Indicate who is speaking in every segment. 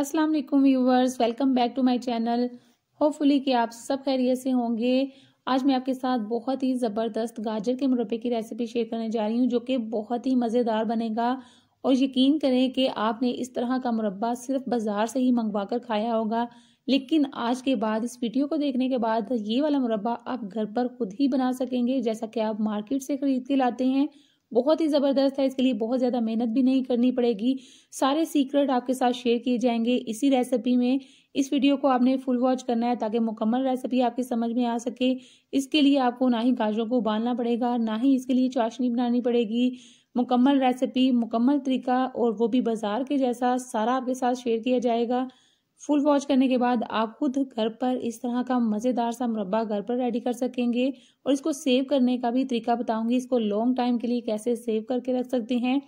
Speaker 1: अस्सलाम वालेकुम viewers welcome back to my channel hopefully कि आप सब खैरियत से होंगे आज मैं आपके साथ बहुत ही ज़बरदस्त गाजर के मुरब्बे की रेसिपी शेयर करने जा रही हूँ जो कि बहुत ही मज़ेदार बनेगा और यकीन करें कि आपने इस तरह का मुरब्बा सिर्फ बाज़ार से ही मंगवा कर खाया होगा लेकिन आज के बाद इस वीडियो को देखने के बाद ये वाला मुरब्बा आप घर पर खुद ही बना सकेंगे जैसा कि आप मार्केट से ख़रीद के लाते हैं बहुत ही ज़बरदस्त है इसके लिए बहुत ज़्यादा मेहनत भी नहीं करनी पड़ेगी सारे सीक्रेट आपके साथ शेयर किए जाएंगे इसी रेसिपी में इस वीडियो को आपने फुल वॉच करना है ताकि मुकम्मल रेसिपी आपकी समझ में आ सके इसके लिए आपको ना ही गाजरों को उबालना पड़ेगा ना ही इसके लिए चाशनी बनानी पड़ेगी मुकम्मल रेसिपी मुकम्मल तरीका और वो भी बाज़ार के जैसा सारा आपके साथ शेयर किया जाएगा फुल वॉश करने के बाद आप खुद घर पर इस तरह का मज़ेदार सा मुरब्बा घर पर रेडी कर सकेंगे और इसको सेव करने का भी तरीका बताऊंगी इसको लॉन्ग टाइम के लिए कैसे सेव करके रख सकते हैं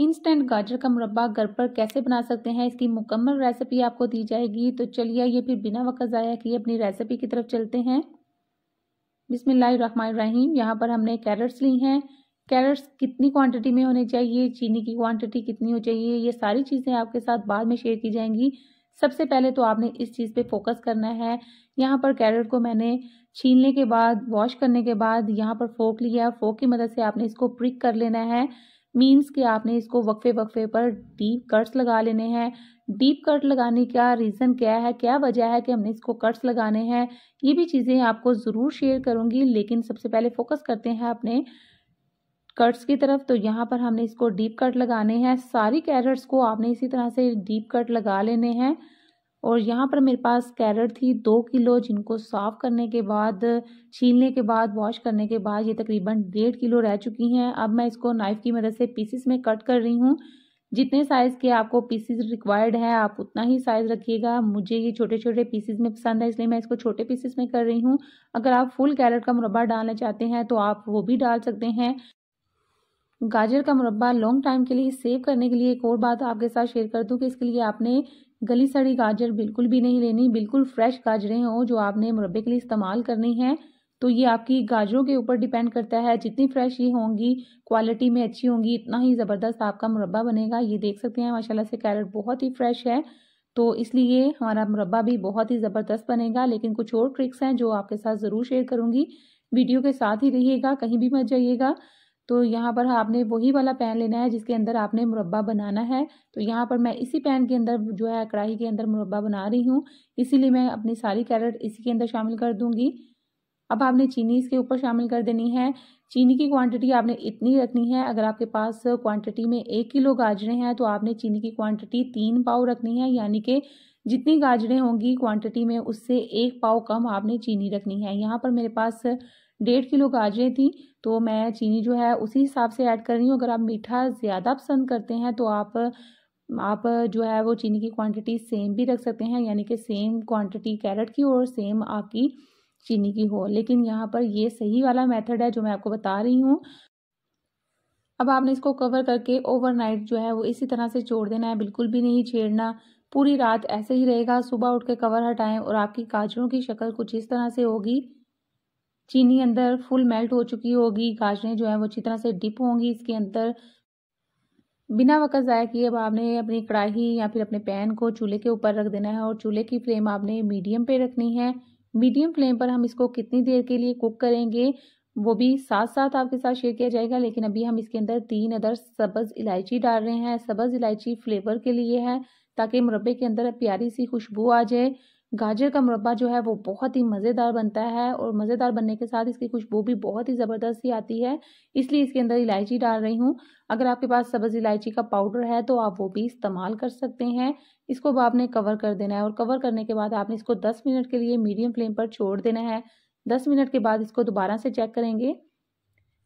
Speaker 1: इंस्टेंट गाजर का मुरब्बा घर पर कैसे बना सकते हैं इसकी मुकम्मल रेसिपी आपको दी जाएगी तो चलिए ये फिर बिना वक्त ज़ाया किए अपनी रेसिपी की तरफ चलते हैं रहीम यहाँ पर हमने कैरेट्स ली हैं कैरेट्स कितनी क्वांटिटी में होने चाहिए चीनी की क्वांटिटी कितनी हो चाहिए ये सारी चीज़ें आपके साथ बाद में शेयर की जाएंगी सबसे पहले तो आपने इस चीज़ पे फोकस करना है यहाँ पर कैरेट को मैंने छीनने के बाद वॉश करने के बाद यहाँ पर फोक लिया फोक की मदद से आपने इसको प्रिक कर लेना है मीन्स कि आपने इसको वक्फे वक्फे पर डीप कट्स लगा लेने हैं डीप कट लगाने का रीज़न क्या है क्या वजह है कि हमने इसको कट्स लगाने हैं ये भी चीज़ें आपको ज़रूर शेयर करूँगी लेकिन सबसे पहले फोकस करते हैं अपने कट्स की तरफ तो यहाँ पर हमने इसको डीप कट लगाने हैं सारी कैरेट्स को आपने इसी तरह से डीप कट लगा लेने हैं और यहाँ पर मेरे पास कैरेट थी दो किलो जिनको साफ़ करने के बाद छीलने के बाद वॉश करने के बाद ये तकरीबन डेढ़ किलो रह चुकी हैं अब मैं इसको नाइफ़ की मदद से पीसेस में कट कर रही हूँ जितने साइज़ के आपको पीसेस रिक्वायर्ड है आप उतना ही साइज़ रखिएगा मुझे ये छोटे छोटे पीसेस में पसंद है इसलिए मैं इसको छोटे पीसेस में कर रही हूँ अगर आप फुल कैरेट का मुरबा डालना चाहते हैं तो आप वो भी डाल सकते हैं गाजर का मुरब्बा लॉन्ग टाइम के लिए सेव करने के लिए एक और बात आपके साथ शेयर कर दूँ कि इसके लिए आपने गली सड़ी गाजर बिल्कुल भी नहीं लेनी बिल्कुल फ्रेश गाजरें हों जो आपने मुरब्बे के लिए इस्तेमाल करनी है तो ये आपकी गाजरों के ऊपर डिपेंड करता है जितनी फ्रेश ये होंगी क्वालिटी में अच्छी होंगी इतना ही ज़बरदस्त आपका मुरब्बा बनेगा ये देख सकते हैं माशाल्लाह से कैरेट बहुत ही फ्रेश है तो इसलिए हमारा मुरब्बा भी बहुत ही ज़बरदस्त बनेगा लेकिन कुछ और ट्रिक्स हैं जो आपके साथ ज़रूर शेयर करूँगी वीडियो के साथ ही रहिएगा कहीं भी मत जाइएगा तो यहाँ पर आपने वही वाला पैन लेना है जिसके अंदर आपने मुरब्बा बनाना है तो यहाँ पर मैं इसी पैन के अंदर जो है कढ़ाई के अंदर मुरब्बा बना रही हूँ इसीलिए मैं अपनी सारी कैरेट इसी के अंदर शामिल कर दूँगी अब आपने चीनी इसके ऊपर शामिल कर देनी है चीनी की क्वांटिटी आपने इतनी रखनी है अगर आपके पास क्वांटिटी में एक किलो गाजरें हैं तो आपने चीनी की क्वांटिटी तीन पाव रखनी है यानी कि जितनी गाजरें होंगी क्वांटिटी में उससे एक पाव कम आपने चीनी रखनी है यहाँ पर मेरे पास डेढ़ किलो गाजरें थी तो मैं चीनी जो है उसी हिसाब से ऐड कर रही हूँ अगर आप मीठा ज़्यादा पसंद करते हैं तो आप आप जो है वो चीनी की क्वांटिटी सेम भी रख सकते हैं यानी कि सेम क्वांटिटी कैरेट की और सेम आपकी चीनी की हो लेकिन यहाँ पर ये सही वाला मेथड है जो मैं आपको बता रही हूँ अब आपने इसको कवर करके ओवरनाइट जो है वो इसी तरह से छोड़ देना है बिल्कुल भी नहीं छेड़ना पूरी रात ऐसे ही रहेगा सुबह उठ के कवर हटाएं और आपकी काजरों की शक्ल कुछ इस तरह से होगी चीनी अंदर फुल मेल्ट हो चुकी होगी गाजरें जो हैं वो अच्छी तरह से डिप होंगी इसके अंदर बिना वक्त ज़ाया किए अब आपने अपनी कढ़ाई या फिर अपने पैन को चूल्हे के ऊपर रख देना है और चूल्हे की फ्लेम आपने मीडियम पे रखनी है मीडियम फ्लेम पर हम इसको कितनी देर के लिए कुक करेंगे वो भी साथ साथ आपके साथ शेयर किया जाएगा लेकिन अभी हम इसके अंदर तीन अदर सब्ज़ इलायची डाल रहे हैं सब्ज़ इलायची फ्लेवर के लिए है ताकि मुरबे के अंदर प्यारी सी खुशबू आ जाए गाजर का मुरबा जो है वो बहुत ही मज़ेदार बनता है और मज़ेदार बनने के साथ इसकी खुशबू भी बहुत ही ज़बरदस्त ही आती है इसलिए इसके अंदर इलायची डाल रही हूँ अगर आपके पास सब्ज़ इलायची का पाउडर है तो आप वो भी इस्तेमाल कर सकते हैं इसको आपने कवर कर देना है और कवर करने के बाद आपने इसको दस मिनट के लिए मीडियम फ्लेम पर छोड़ देना है दस मिनट के बाद इसको दोबारा से चेक करेंगे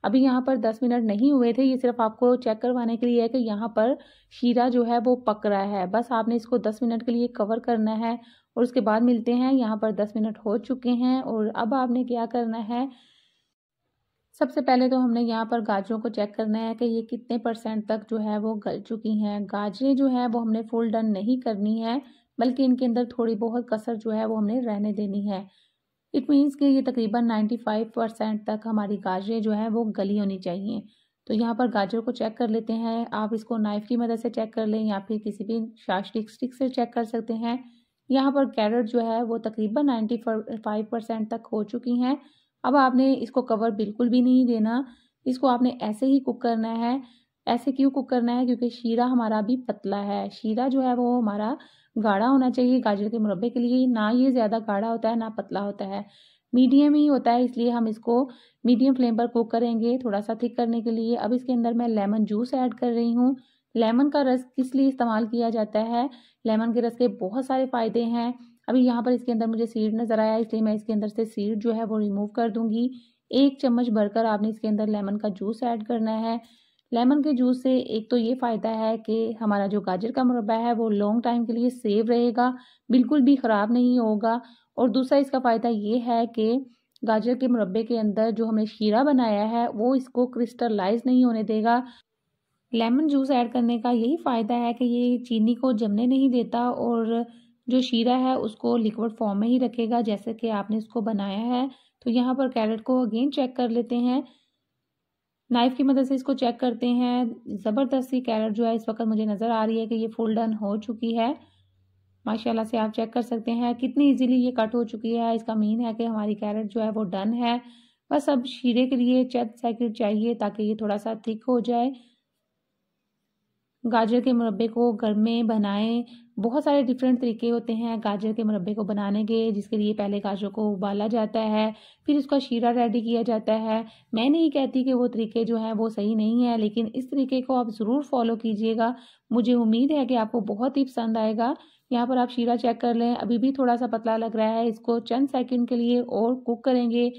Speaker 1: अभी यहाँ पर दस मिनट नहीं हुए थे ये सिर्फ आपको चेक करवाने के लिए है कि यहाँ पर शीरा जो है वो पक रहा है बस आपने इसको दस मिनट के लिए कवर करना है और उसके बाद मिलते हैं यहाँ पर दस मिनट हो चुके हैं और अब आपने क्या करना है सबसे पहले तो हमने यहाँ पर गाजरों को चेक करना है कि ये कितने परसेंट तक जो है वो गल चुकी हैं गाजरें जो है वो हमने फुल डन नहीं करनी है बल्कि इनके अंदर थोड़ी बहुत कसर जो है वो हमने रहने देनी है इट मीन्स कि ये तकरीबन नाइन्टी फाइव परसेंट तक हमारी गाजरें जो है वो गली होनी चाहिए तो यहाँ पर गाजर को चेक कर लेते हैं आप इसको नाइफ़ की मदद से चेक कर लें या फिर किसी भी शास्टिक स्टिक से चेक कर सकते हैं यहाँ पर कैरेट जो है वो तकरीबन नाइन्टी फाइव परसेंट तक हो चुकी हैं अब आपने इसको कवर बिल्कुल भी नहीं देना इसको आपने ऐसे ही कुक करना है ऐसे क्यों कुक करना है क्योंकि शीरा हमारा अभी पतला है शीरा जो है वो हमारा गाढ़ा होना चाहिए गाजर के मुरबे के लिए ना ये ज़्यादा गाढ़ा होता है ना पतला होता है मीडियम ही होता है इसलिए हम इसको मीडियम फ्लेम पर कुक करेंगे थोड़ा सा थिक करने के लिए अब इसके अंदर मैं लेमन जूस ऐड कर रही हूँ लेमन का रस किस लिए इस्तेमाल किया जाता है लेमन के रस के बहुत सारे फ़ायदे हैं अभी यहाँ पर इसके अंदर मुझे सीड नज़र आया इसलिए मैं इसके अंदर से सीड जो है वो रिमूव कर दूंगी एक चम्मच भरकर आपने इसके अंदर लेमन का जूस ऐड करना है लेमन के जूस से एक तो ये फ़ायदा है कि हमारा जो गाजर का मुरबा है वो लॉन्ग टाइम के लिए सेव रहेगा बिल्कुल भी ख़राब नहीं होगा और दूसरा इसका फ़ायदा ये है कि गाजर के मुरबे के अंदर जो हमने शीरा बनाया है वो इसको क्रिस्टलाइज नहीं होने देगा लेमन जूस ऐड करने का यही फ़ायदा है कि ये चीनी को जमने नहीं देता और जो शीरा है उसको लिक्विड फॉर्म में ही रखेगा जैसे कि आपने इसको बनाया है तो यहाँ पर कैरेट को अगेन चेक कर लेते हैं नाइफ़ की मदद से इसको चेक करते हैं ज़बरदस्ती कैरेट जो है इस वक्त मुझे नज़र आ रही है कि ये फुल डन हो चुकी है माशाल्लाह से आप चेक कर सकते हैं कितनी इजीली ये कट हो चुकी है इसका मीन है कि हमारी कैरेट जो है वो डन है बस अब शीरे के लिए चद सेकेंड चाहिए ताकि ये थोड़ा सा थिक हो जाए गाजर के मुरब्बे को घर में बनाएं बहुत सारे डिफरेंट तरीके होते हैं गाजर के मुरब्बे को बनाने के जिसके लिए पहले गाजर को उबाला जाता है फिर उसका शीरा रेडी किया जाता है मैं नहीं कहती कि वो तरीके जो हैं वो सही नहीं है लेकिन इस तरीके को आप ज़रूर फॉलो कीजिएगा मुझे उम्मीद है कि आपको बहुत ही पसंद आएगा यहाँ पर आप शीरा चेक कर लें अभी भी थोड़ा सा पतला लग रहा है इसको चंद सेकेंड के लिए और कुक करेंगे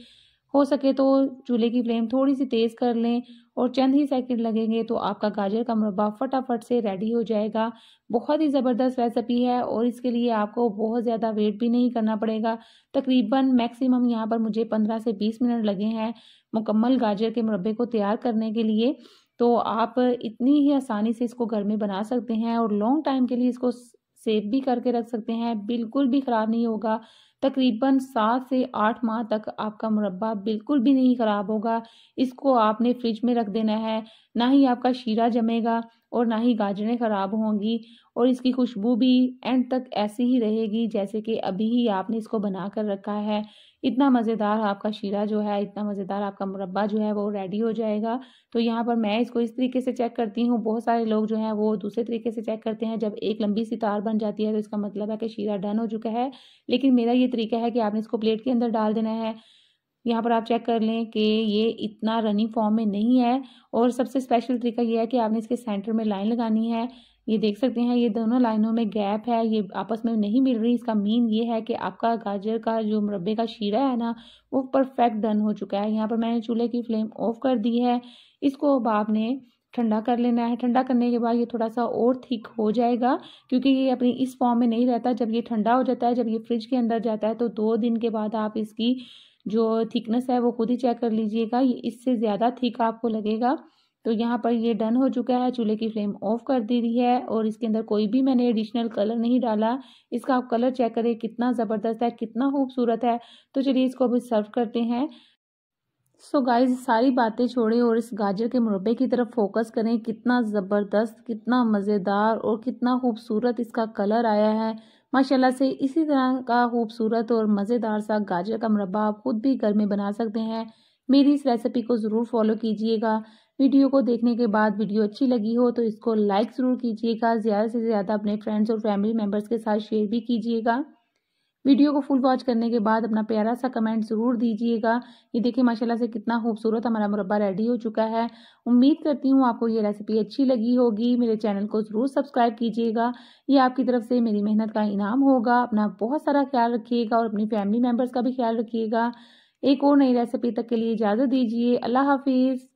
Speaker 1: हो सके तो चूल्हे की फ्लेम थोड़ी सी तेज़ कर लें और चंद ही सेकंड लगेंगे तो आपका गाजर का मुरबा फटाफट से रेडी हो जाएगा बहुत ही ज़बरदस्त रेसिपी है और इसके लिए आपको बहुत ज़्यादा वेट भी नहीं करना पड़ेगा तकरीबन मैक्सिमम यहाँ पर मुझे पंद्रह से बीस मिनट लगे हैं मुकम्मल गाजर के मुरबे को तैयार करने के लिए तो आप इतनी ही आसानी से इसको घर में बना सकते हैं और लॉन्ग टाइम के लिए इसको सेव भी करके रख सकते हैं बिल्कुल भी ख़राब नहीं होगा तकरीबन सात से आठ माह तक आपका मुरबा बिल्कुल भी नहीं ख़राब होगा इसको आपने फ्रिज में रख देना है ना ही आपका शीरा जमेगा और ना ही गाजरें ख़राब होंगी और इसकी खुशबू भी एंड तक ऐसी ही रहेगी जैसे कि अभी ही आपने इसको बना कर रखा है इतना मज़ेदार आपका शीरा जो है इतना मज़ेदार आपका मुरबा जो है वो रेडी हो जाएगा तो यहाँ पर मैं इसको इस तरीके से चेक करती हूँ बहुत सारे लोग जो हैं वो दूसरे तरीके से चेक करते हैं जब एक लंबी सी तार बन जाती है तो इसका मतलब है कि शीरा डन हो चुका है लेकिन मेरा ये तरीका है कि आपने इसको प्लेट के अंदर डाल देना है यहाँ पर आप चेक कर लें कि ये इतना रनिंग फॉर्म में नहीं है और सबसे स्पेशल तरीका ये है कि आपने इसके सेंटर में लाइन लगानी है ये देख सकते हैं ये दोनों लाइनों में गैप है ये आपस में नहीं मिल रही इसका मीन ये है कि आपका गाजर का जो मुरबे का शीरा है ना वो परफेक्ट डन हो चुका है यहाँ पर मैंने चूल्हे की फ्लेम ऑफ कर दी है इसको अब आपने ठंडा कर लेना है ठंडा करने के बाद ये थोड़ा सा और थिक हो जाएगा क्योंकि ये अपनी इस फॉर्म में नहीं रहता जब ये ठंडा हो जाता है जब ये फ्रिज के अंदर जाता है तो दो दिन के बाद आप इसकी जो थिकनेस है वो खुद ही चेक कर लीजिएगा इससे ज़्यादा थिक आपको लगेगा तो यहाँ पर ये डन हो चुका है चूल्हे की फ्लेम ऑफ कर दी रही है और इसके अंदर कोई भी मैंने एडिशनल कलर नहीं डाला इसका आप कलर चेक करें कितना ज़बरदस्त है कितना खूबसूरत है तो चलिए इसको अभी सर्व करते हैं सो so गाइज सारी बातें छोड़ें और इस गाजर के मुरबे की तरफ फोकस करें कितना ज़बरदस्त कितना मज़ेदार और कितना खूबसूरत इसका कलर आया है माशाल्लाह से इसी तरह का खूबसूरत और मज़ेदार सा गाजर का मुरबा आप खुद भी घर में बना सकते हैं मेरी इस रेसिपी को ज़रूर फॉलो कीजिएगा वीडियो को देखने के बाद वीडियो अच्छी लगी हो तो इसको लाइक ज़रूर कीजिएगा ज़्यादा से ज़्यादा अपने फ्रेंड्स और फैमिली मेम्बर्स के साथ शेयर भी कीजिएगा वीडियो को फुल वॉच करने के बाद अपना प्यारा सा कमेंट ज़रूर दीजिएगा ये देखिए माशाल्लाह से कितना खूबसूरत हमारा मुरब्बा रेडी हो चुका है उम्मीद करती हूँ आपको ये रेसिपी अच्छी लगी होगी मेरे चैनल को ज़रूर सब्सक्राइब कीजिएगा ये आपकी तरफ से मेरी मेहनत का इनाम होगा अपना बहुत सारा ख्याल रखिएगा और अपनी फैमिली मेम्बर्स का भी ख्याल रखिएगा एक और नई रेसिपी तक के लिए इजाज़त दीजिए अल्लाह हाफिज़